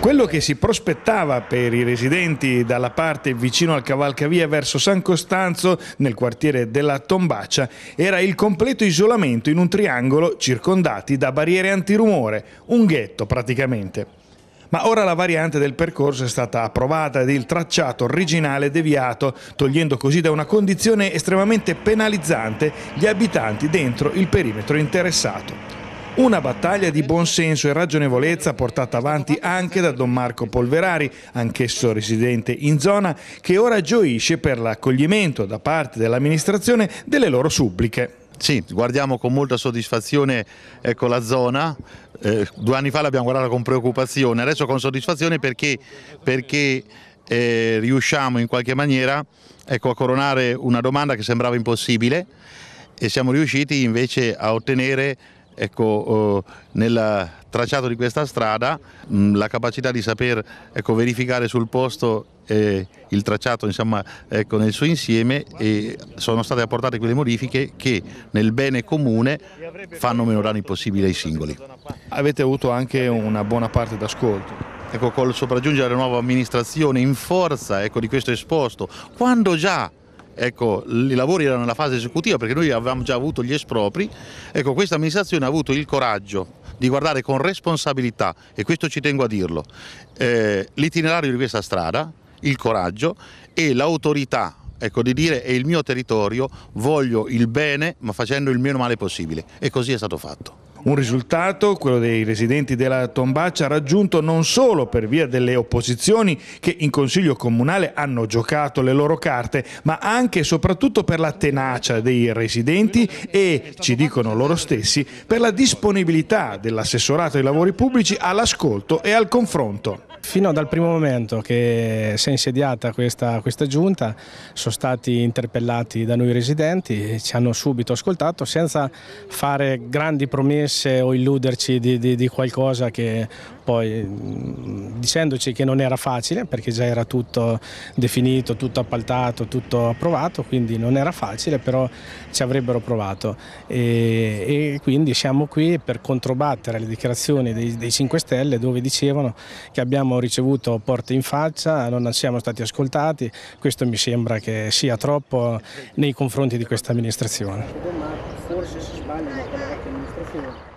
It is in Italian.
Quello che si prospettava per i residenti dalla parte vicino al cavalcavia verso San Costanzo, nel quartiere della Tombaccia, era il completo isolamento in un triangolo circondati da barriere antirumore, un ghetto praticamente. Ma ora la variante del percorso è stata approvata ed il tracciato originale deviato, togliendo così da una condizione estremamente penalizzante gli abitanti dentro il perimetro interessato. Una battaglia di buonsenso e ragionevolezza portata avanti anche da Don Marco Polverari, anch'esso residente in zona, che ora gioisce per l'accoglimento da parte dell'amministrazione delle loro suppliche. Sì, guardiamo con molta soddisfazione ecco, la zona, eh, due anni fa l'abbiamo guardata con preoccupazione, adesso con soddisfazione perché, perché eh, riusciamo in qualche maniera ecco, a coronare una domanda che sembrava impossibile e siamo riusciti invece a ottenere ecco, eh, nel tracciato di questa strada mm, la capacità di saper ecco, verificare sul posto eh, il tracciato insomma, ecco, nel suo insieme e sono state apportate quelle modifiche che nel bene comune fanno meno danni possibili ai singoli. Avete avuto anche una buona parte d'ascolto. Ecco, col sopraggiungere la nuova amministrazione in forza ecco, di questo esposto, quando già Ecco, i lavori erano nella fase esecutiva perché noi avevamo già avuto gli espropri, ecco, questa amministrazione ha avuto il coraggio di guardare con responsabilità, e questo ci tengo a dirlo, eh, l'itinerario di questa strada, il coraggio e l'autorità ecco, di dire è il mio territorio, voglio il bene ma facendo il meno male possibile e così è stato fatto. Un risultato, quello dei residenti della Tombaccia, raggiunto non solo per via delle opposizioni che in Consiglio Comunale hanno giocato le loro carte, ma anche e soprattutto per la tenacia dei residenti e, ci dicono loro stessi, per la disponibilità dell'assessorato ai lavori pubblici all'ascolto e al confronto. Fino dal primo momento che si è insediata questa, questa, giunta sono stati interpellati da noi residenti, ci hanno subito ascoltato senza fare grandi promesse o illuderci di, di, di qualcosa che poi mm, dicendoci che non era facile perché già era tutto definito, tutto appaltato, tutto approvato, quindi non era facile però ci avrebbero provato e, e quindi siamo qui per controbattere le dichiarazioni dei, dei 5 Stelle dove dicevano che abbiamo abbiamo ricevuto porte in faccia, non siamo stati ascoltati, questo mi sembra che sia troppo nei confronti di questa amministrazione.